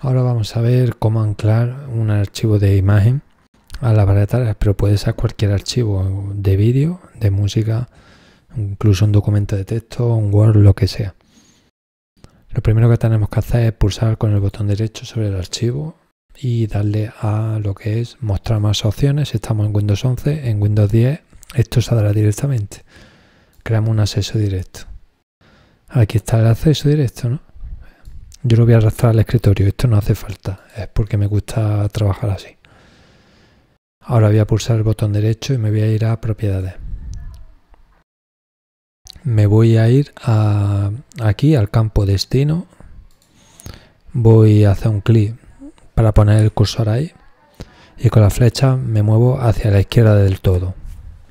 Ahora vamos a ver cómo anclar un archivo de imagen a la tareas, pero puede ser cualquier archivo de vídeo, de música, incluso un documento de texto, un Word, lo que sea. Lo primero que tenemos que hacer es pulsar con el botón derecho sobre el archivo y darle a lo que es mostrar más opciones. Si estamos en Windows 11, en Windows 10 esto saldrá directamente. Creamos un acceso directo. Aquí está el acceso directo, ¿no? Yo lo voy a arrastrar al escritorio, esto no hace falta, es porque me gusta trabajar así. Ahora voy a pulsar el botón derecho y me voy a ir a propiedades. Me voy a ir aquí al campo destino. Voy a hacer un clic para poner el cursor ahí. Y con la flecha me muevo hacia la izquierda del todo.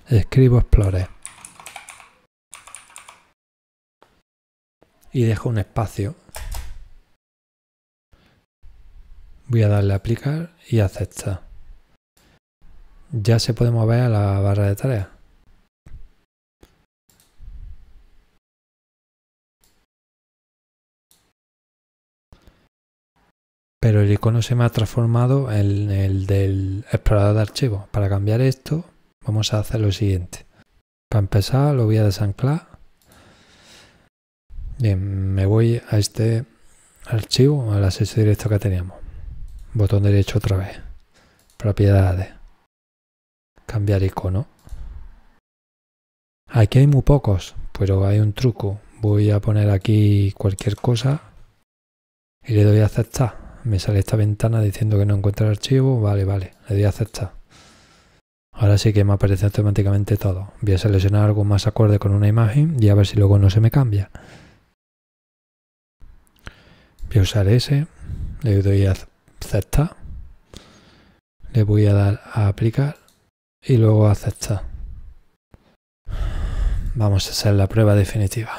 Escribo explore. Y dejo un espacio Voy a darle a aplicar y aceptar. Ya se puede mover a la barra de tareas. pero el icono se me ha transformado en el del explorador de archivos. Para cambiar esto, vamos a hacer lo siguiente. Para empezar, lo voy a desanclar. Bien, me voy a este archivo, al acceso directo que teníamos. Botón derecho otra vez. Propiedades. Cambiar icono. Aquí hay muy pocos, pero hay un truco. Voy a poner aquí cualquier cosa y le doy a aceptar. Me sale esta ventana diciendo que no encuentra el archivo. Vale, vale, le doy a aceptar. Ahora sí que me aparece automáticamente todo. Voy a seleccionar algo más acorde con una imagen y a ver si luego no se me cambia. Voy a usar ese, le doy a aceptar aceptar. Le voy a dar a aplicar y luego aceptar. Vamos a hacer la prueba definitiva.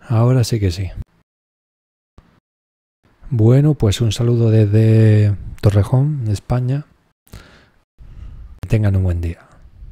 Ahora sí que sí. Bueno, pues un saludo desde Torrejón, España. tengan un buen día.